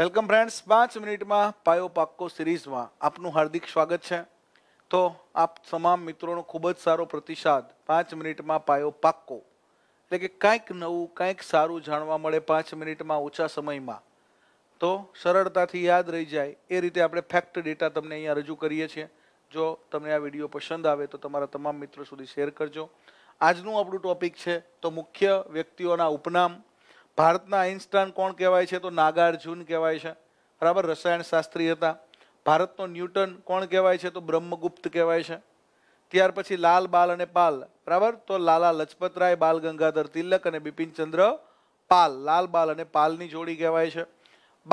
welcome friends પાંચ મિનિટમાં પાયો પાક્કો સિરીઝમાં આપનું હાર્દિક સ્વાગત છે તો આપ તમામ મિત્રોનો ખૂબ જ સારો પ્રતિસાદ પાંચ મિનિટમાં પાયો પાક્કો એટલે કે કાંઈક નવું કાંઈક સારું જાણવા મળે પાંચ મિનિટમાં ઓછા સમયમાં તો સરળતાથી યાદ રહી જાય એ રીતે આપણે ફેક્ટ ડેટા તમને અહીંયા રજૂ કરીએ છીએ જો તમને આ વિડીયો પસંદ આવે તો તમારા તમામ મિત્રો સુધી શેર કરજો આજનું આપણું ટોપિક છે તો મુખ્ય વ્યક્તિઓના ઉપનામ ભારતના આઇન્સ્ટાઈન કોણ કહેવાય છે તો નાગાર્જુન કહેવાય છે બરાબર રસાયણશાસ્ત્રી હતા ભારતનો ન્યૂટન કોણ કહેવાય છે તો બ્રહ્મગુપ્ત કહેવાય છે ત્યાર પછી લાલ બાલ અને પાલ બરાબર તો લાલા લજપતરાય બાલ ગંગાધર તિલક અને બિપિનચંદ્ર પાલ લાલ બાલ અને પાલની જોડી કહેવાય છે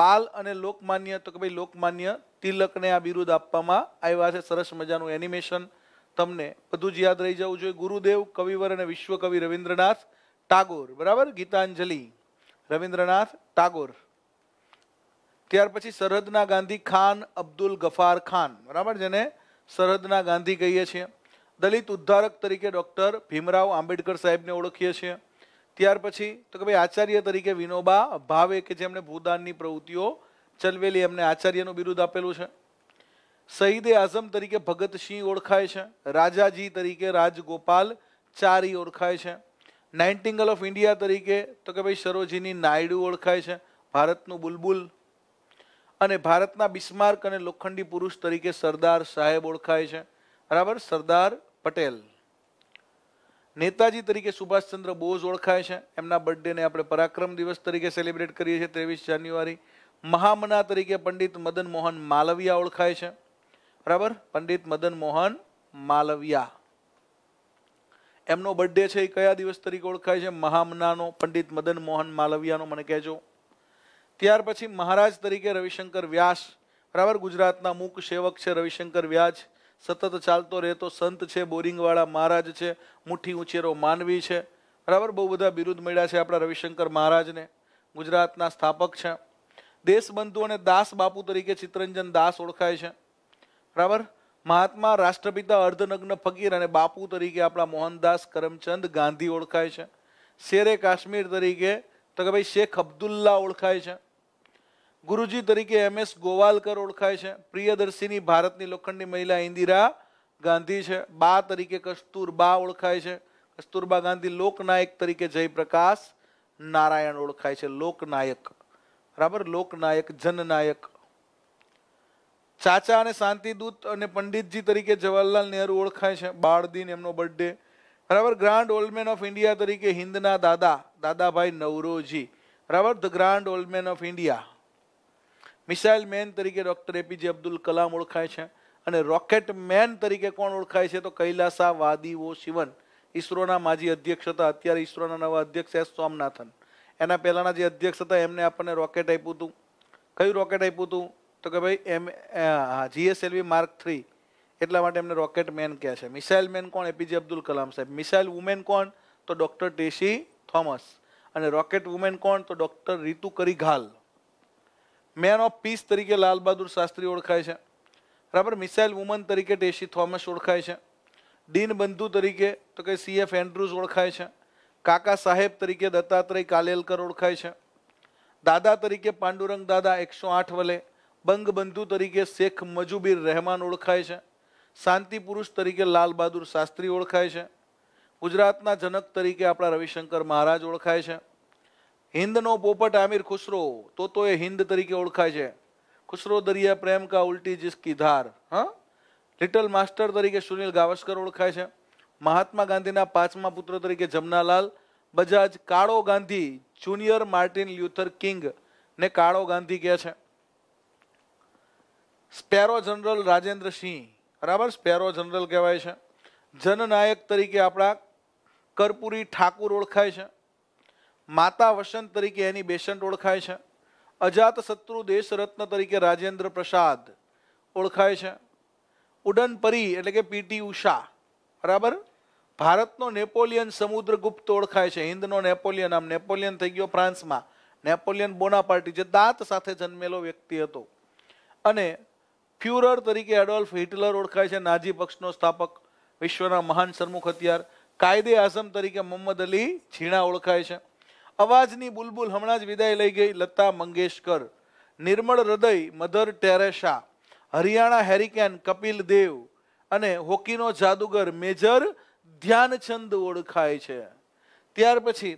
બાલ અને લોકમાન્ય તો કે ભાઈ લોકમાન્ય તિલકને આ બિરુદ આપવામાં આવ્યા છે સરસ મજાનું એનિમેશન તમને બધું જ યાદ રહી જવું જોઈએ ગુરુદેવ કવિવર અને વિશ્વકવિ રવિન્દ્રનાથ ટાગોર બરાબર ગીતાંજલિ રવિન્દ્રનાથ ટાગોર ત્યાર પછી સરહદના ગાંધી ખાન અબ્દુલ ગફાર ખાન બરાબર જેને સરહદના ગાંધી કહીએ છીએ દલિત ઉદ્ધારક તરીકે ડૉક્ટર ભીમરાવ આંબેડકર સાહેબને ઓળખીએ છીએ ત્યાર પછી તો કે ભાઈ આચાર્ય તરીકે વિનોબા ભાવે કે જેમણે ભૂદાનની પ્રવૃત્તિઓ ચલવેલી એમને આચાર્યનું બિરુદ આપેલું છે શહીદે આઝમ તરીકે ભગતસિંહ ઓળખાય છે રાજાજી તરીકે રાજગોપાલ ચારી ઓળખાય છે નાઇન્ટિંગલ ઓફ ઇન્ડિયા તરીકે તો કે ભાઈ સરોજીની નાયડુ ઓળખાય છે ભારતનું બુલબુલ અને ભારતના બિસ્માર્ક અને લોખંડી પુરુષ તરીકે સરદાર સાહેબ ઓળખાય છે બરાબર સરદાર પટેલ નેતાજી તરીકે સુભાષચંદ્ર બોઝ ઓળખાય છે એમના બર્થડેને આપણે પરાક્રમ દિવસ તરીકે સેલિબ્રેટ કરીએ છીએ ત્રેવીસ જાન્યુઆરી મહામના તરીકે પંડિત મદન મોહન માલવિયા ઓળખાય છે બરાબર પંડિત મદન મોહન માલવિયા એમનો બર્થડે છે એ કયા દિવસ તરીકે ઓળખાય છે મહામનાનો પંડિત મદન મોહન માલવિયાનો મને કહેજો ત્યાર પછી મહારાજ તરીકે રવિશંકર વ્યાસ બરાબર ગુજરાતના મૂક સેવક છે રવિશંકર વ્યાસ સતત ચાલતો રહેતો સંત છે બોરિંગવાળા મહારાજ છે મુઠ્ઠી ઉંચેરો માનવી છે બરાબર બહુ બધા બિરુદ મળ્યા છે આપણા રવિશંકર મહારાજને ગુજરાતના સ્થાપક છે દેશબંધુ અને દાસ બાપુ તરીકે ચિત્તરંજન દાસ ઓળખાય છે બરાબર મહાત્મા રાષ્ટ્રપિતા અર્ધનગ્ન ફકીર અને બાપુ તરીકે આપણા મોહનદાસ કરમચંદ ગાંધી ઓળખાય છે શેરે કાશ્મીર તરીકે તો કે ભાઈ શેખ અબ્દુલ્લા ઓળખાય છે ગુરુજી તરીકે એમ એસ ગોવાલકર ઓળખાય છે પ્રિયદર્શીની ભારતની લોખંડની મહિલા ઇન્દિરા ગાંધી છે બા તરીકે કસ્તુરબા ઓળખાય છે કસ્તુરબા ગાંધી લોકનાયક તરીકે જયપ્રકાશ નારાયણ ઓળખાય છે લોકનાયક બરાબર લોકનાયક જનનાયક ચાચા અને શાંતિદૂત અને પંડિતજી તરીકે જવાહરલાલ નહેરુ ઓળખાય છે બાળ દિન એમનો બર્થડે બરાબર ગ્રાન્ડ ઓલ્ડમેન ઓફ ઇન્ડિયા તરીકે હિન્દના દાદા દાદાભાઈ નવરોજી બરાબર the grand old man of India missile man તરીકે ડૉક્ટર એપીજે અબ્દુલ કલામ ઓળખાય છે અને રોકેટ મેન તરીકે કોણ ઓળખાય છે તો કૈલાસા વાદીઓ શિવન ઇસરોના માજી અધ્યક્ષ હતા અત્યારે ઇસરોના નવા અધ્યક્ષ એસ સ્વામનાથન એના પહેલાંના જે અધ્યક્ષ હતા એમને આપણને રોકેટ આપ્યું હતું કયું રોકેટ આપ્યું હતું તો કે ભાઈ એમ હા જીએસએલવી માર્ક થ્રી એટલા માટે એમને રોકેટ મેન કહે છે મિસાઇલ મેન કોણ એપીજે અબ્દુલ કલામ સાહેબ મિસાઇલ વુમેન કોણ તો ડૉક્ટર ટેસી થોમસ અને રોકેટ વુમેન કોણ તો ડૉક્ટર રીતુ કરી ઘાલ મેન ઓફ પીસ તરીકે લાલ બહાદુર શાસ્ત્રી ઓળખાય છે બરાબર મિસાઇલ વુમન તરીકે ટેસી થોમસ ઓળખાય છે ડીન બંધુ તરીકે તો કે સીએફ એન્ડ્રુઝ ઓળખાય છે કાકા સાહેબ તરીકે દત્તાત્રય કાલેલકર ઓળખાય છે દાદા તરીકે પાંડુરંગ દાદા એકસો આઠ વલે બંગબંધુ તરીકે શેખ મજુબીર રહેમાન ઓળખાય છે શાંતિ પુરુષ તરીકે લાલ બહાદુર શાસ્ત્રી ઓળખાય છે ગુજરાતના જનક તરીકે આપણા રવિશંકર મહારાજ ઓળખાય છે હિન્દનો પોપટ આમિર ખુસરો તો તો એ હિન્દ તરીકે ઓળખાય છે ખુસરો દરિયા પ્રેમ કા ઉલટી જિસકી ધાર હા લિટલ માસ્ટર તરીકે સુનિલ ગાવસ્કર ઓળખાય છે મહાત્મા ગાંધીના પાંચમા પુત્ર તરીકે જમનાલાલ બજાજ કાળો Gandhi junior Martin Luther King ને કાળો ગાંધી કહે છે સ્પેરો જનરલ રાજેન્દ્ર સિંહ બરાબર સ્પેરો જનરલ કહેવાય છે જનનાયક તરીકે આપણા કરપુરી ઠાકુર ઓળખાય છે માતા વસંત તરીકે એની બેસન્ટ ઓળખાય છે અજાત શત્રુ દેશરત્ન તરીકે રાજેન્દ્ર પ્રસાદ ઓળખાય છે ઉડન પરી એટલે કે પીટી ઉષા બરાબર ભારતનો નેપોલિયન સમુદ્રગુપ્ત ઓળખાય છે હિન્દનો નેપોલિયન આમ નેપોલિયન થઈ ગયો ફ્રાન્સમાં નેપોલિયન બોનાપાર્ટી જે દાંત સાથે જન્મેલો વ્યક્તિ હતો અને ફ્યુરર તરીકે એડોલ્ફ હિટલર ઓળખાય છે નાજી પક્ષનો સ્થાપક વિશ્વના મહાન સરમુખ હથિયાર કાયદે આઝમ તરીકે મોહમ્મદ અલી ઝીણા ઓળખાય છે અવાજની બુલબુલ હમણાં જ વિદાય લઈ ગઈ લતા મંગેશકર નિર્મળ હૃદય Mother Teresa Haryana hurricane Kapil Dev અને હોકીનો જાદુગર મેજર ધ્યાનચંદ ઓળખાય છે ત્યાર પછી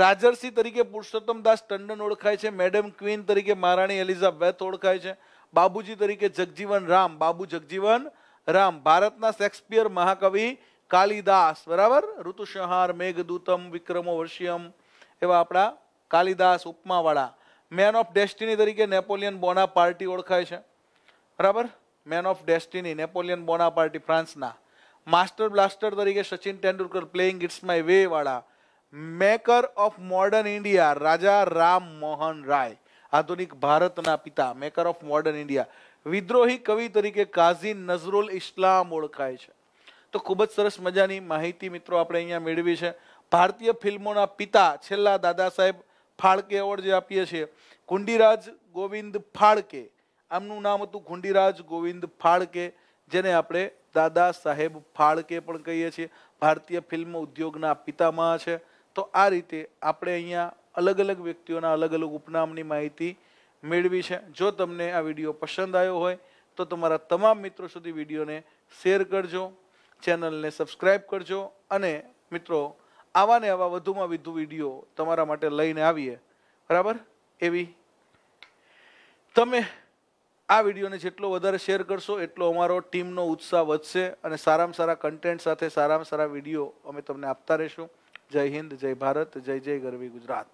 રાજર્ષિ તરીકે પુરુષોત્તમ દાસ ટંડન ઓળખાય છે મેડમ ક્વીન તરીકે મહારાણી એલિઝાબેથ ઓળખાય છે બાબુજી તરીકે જગજીવન રામ બાબુ જગજીવન રામ ભારતના શેક્સપિયર મહાકવિ કાલિદાસ બરાબર ઋતુસંહાર મેઘદૂતમ વિક્રમો વર્ષિયમ એવા આપણા કાલિદાસ ઉપમાવાળા મેન ઓફ ડેસ્ટિની તરીકે નેપોલિયન બોના પાર્ટી ઓળખાય છે બરાબર man of destiny Napoleon Bonaparte ફ્રાન્સના માસ્ટર બ્લાસ્ટર તરીકે Sachin Tendulkar playing it's my way વાળા maker of modern India Raja Ram Mohan Roy આધુનિક ભારતના પિતા મેકર ઓફ મોડર્ન ઇન્ડિયા વિદ્રોહી કવિ તરીકે કાઝી નઝરુલ ઇસ્લામ ઓળખાય છે તો ખૂબ જ સરસ મજાની માહિતી મિત્રો આપણે અહીંયા મેળવી છે ભારતીય ફિલ્મોના પિતા છેલ્લા દાદા સાહેબ ફાળકે એવોર્ડ જે આપીએ છીએ ગુંડીરાજ ગોવિંદ ફાળકે આમનું નામ હતું ગુંડીરાજ ગોવિંદ ફાળકે જેને આપણે દાદા સાહેબ ફાળકે પણ કહીએ છીએ ભારતીય ફિલ્મ ઉદ્યોગના પિતામાં છે તો આ રીતે આપણે અહીંયા અલગ અલગ વ્યક્તિઓના અલગ અલગ ઉપનામની માહિતી મેળવી છે જો તમને આ વિડીયો પસંદ આવ્યો હોય તો તમારા તમામ મિત્રો સુધી વિડીયોને શેર કરજો ચેનલને સબસ્ક્રાઈબ કરજો અને મિત્રો આવા ને આવા વધુમાં વધુ વિડીયો તમારા માટે લઈને આવીએ બરાબર એવી તમે આ વિડીયોને જેટલો વધારે શેર કરશો એટલો અમારો ટીમનો ઉત્સાહ વધશે અને સારામાં સારા કન્ટેન્ટ સાથે સારામાં સારા વિડીયો અમે તમને આપતા રહીશું જય હિન્દ જય ભારત જય જય ગરવી ગુજરાત